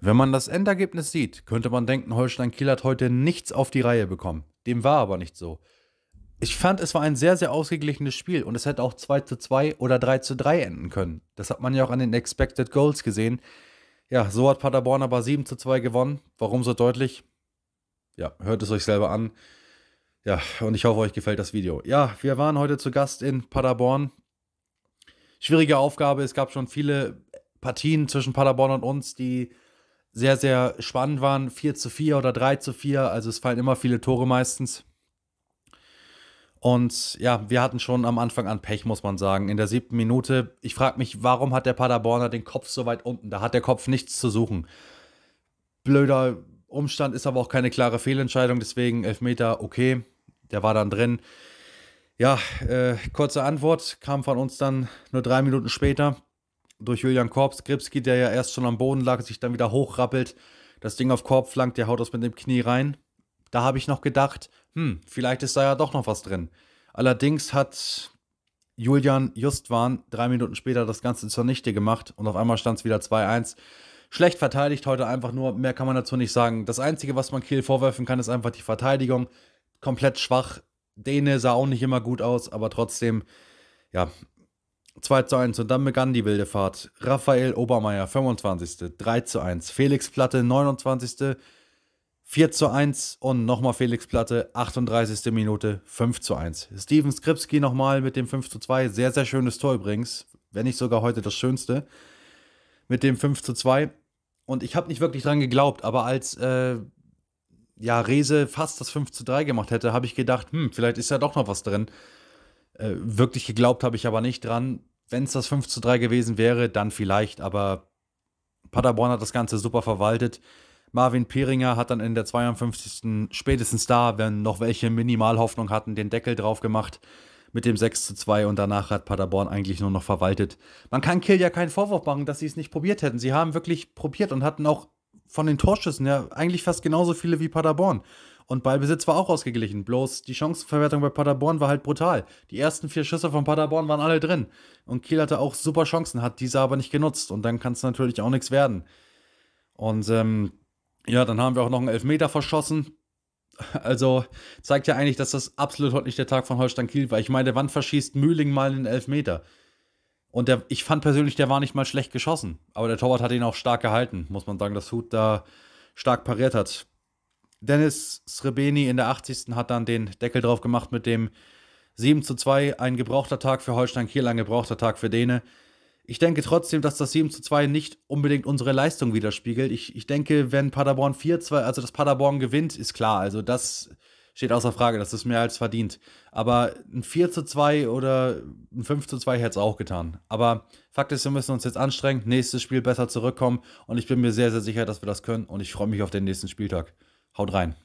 Wenn man das Endergebnis sieht, könnte man denken, Holstein Kiel hat heute nichts auf die Reihe bekommen. Dem war aber nicht so. Ich fand, es war ein sehr, sehr ausgeglichenes Spiel und es hätte auch 2 zu 2 oder 3 zu 3 enden können. Das hat man ja auch an den Expected Goals gesehen. Ja, so hat Paderborn aber 7 zu 2 gewonnen. Warum so deutlich? Ja, hört es euch selber an. Ja, und ich hoffe, euch gefällt das Video. Ja, wir waren heute zu Gast in Paderborn. Schwierige Aufgabe. Es gab schon viele Partien zwischen Paderborn und uns, die sehr, sehr spannend waren. 4 zu 4 oder 3 zu 4, also es fallen immer viele Tore meistens. Und ja, wir hatten schon am Anfang an Pech, muss man sagen. In der siebten Minute, ich frage mich, warum hat der Paderborner den Kopf so weit unten? Da hat der Kopf nichts zu suchen. Blöder Umstand ist aber auch keine klare Fehlentscheidung, deswegen Elfmeter, okay, der war dann drin. Ja, äh, kurze Antwort kam von uns dann nur drei Minuten später durch Julian Korps, Gripski, der ja erst schon am Boden lag, sich dann wieder hochrappelt, das Ding auf Korb flankt, der haut das mit dem Knie rein. Da habe ich noch gedacht, hm, vielleicht ist da ja doch noch was drin. Allerdings hat Julian Justwan drei Minuten später das Ganze zunichte gemacht und auf einmal stand es wieder 2-1. Schlecht verteidigt heute einfach nur, mehr kann man dazu nicht sagen. Das Einzige, was man Kiel vorwerfen kann, ist einfach die Verteidigung. Komplett schwach. Dene sah auch nicht immer gut aus, aber trotzdem, ja, 2 zu 1 und dann begann die wilde Fahrt. Raphael Obermeier 25. 3 zu 1. Felix Platte 29. 4 zu 1 und nochmal Felix Platte, 38. Minute, 5 zu 1. Steven Skripski nochmal mit dem 5 zu 2, sehr, sehr schönes Tor übrigens, wenn nicht sogar heute das schönste, mit dem 5 zu 2. Und ich habe nicht wirklich dran geglaubt, aber als äh, ja, Rese fast das 5 zu 3 gemacht hätte, habe ich gedacht, hm, vielleicht ist ja doch noch was drin. Äh, wirklich geglaubt habe ich aber nicht dran. Wenn es das 5 zu 3 gewesen wäre, dann vielleicht, aber Paderborn hat das Ganze super verwaltet. Marvin Peringer hat dann in der 52. spätestens da, wenn noch welche Minimalhoffnung hatten, den Deckel drauf gemacht mit dem 6 zu 2 und danach hat Paderborn eigentlich nur noch verwaltet. Man kann Kill ja keinen Vorwurf machen, dass sie es nicht probiert hätten. Sie haben wirklich probiert und hatten auch von den Torschüssen ja eigentlich fast genauso viele wie Paderborn. Und Ballbesitz war auch ausgeglichen. Bloß die Chancenverwertung bei Paderborn war halt brutal. Die ersten vier Schüsse von Paderborn waren alle drin. Und Kiel hatte auch super Chancen, hat diese aber nicht genutzt. Und dann kann es natürlich auch nichts werden. Und ähm, ja, dann haben wir auch noch einen Elfmeter verschossen. Also zeigt ja eigentlich, dass das absolut heute nicht der Tag von Holstein Kiel war. Ich meine, der Wand verschießt Mühling mal einen Elfmeter. Und der, ich fand persönlich, der war nicht mal schlecht geschossen. Aber der Torwart hat ihn auch stark gehalten, muss man sagen, dass Hut da stark pariert hat. Dennis Srebeni in der 80. hat dann den Deckel drauf gemacht mit dem 7 zu 2. Ein gebrauchter Tag für Holstein Kiel, ein gebrauchter Tag für Däne. Ich denke trotzdem, dass das 7 zu 2 nicht unbedingt unsere Leistung widerspiegelt. Ich, ich denke, wenn Paderborn 4-2, also dass Paderborn gewinnt, ist klar. Also das steht außer Frage, das ist mehr als verdient. Aber ein 4 zu 2 oder ein 5 zu 2 hätte es auch getan. Aber Fakt ist, wir müssen uns jetzt anstrengen, nächstes Spiel besser zurückkommen und ich bin mir sehr, sehr sicher, dass wir das können und ich freue mich auf den nächsten Spieltag. Haut rein.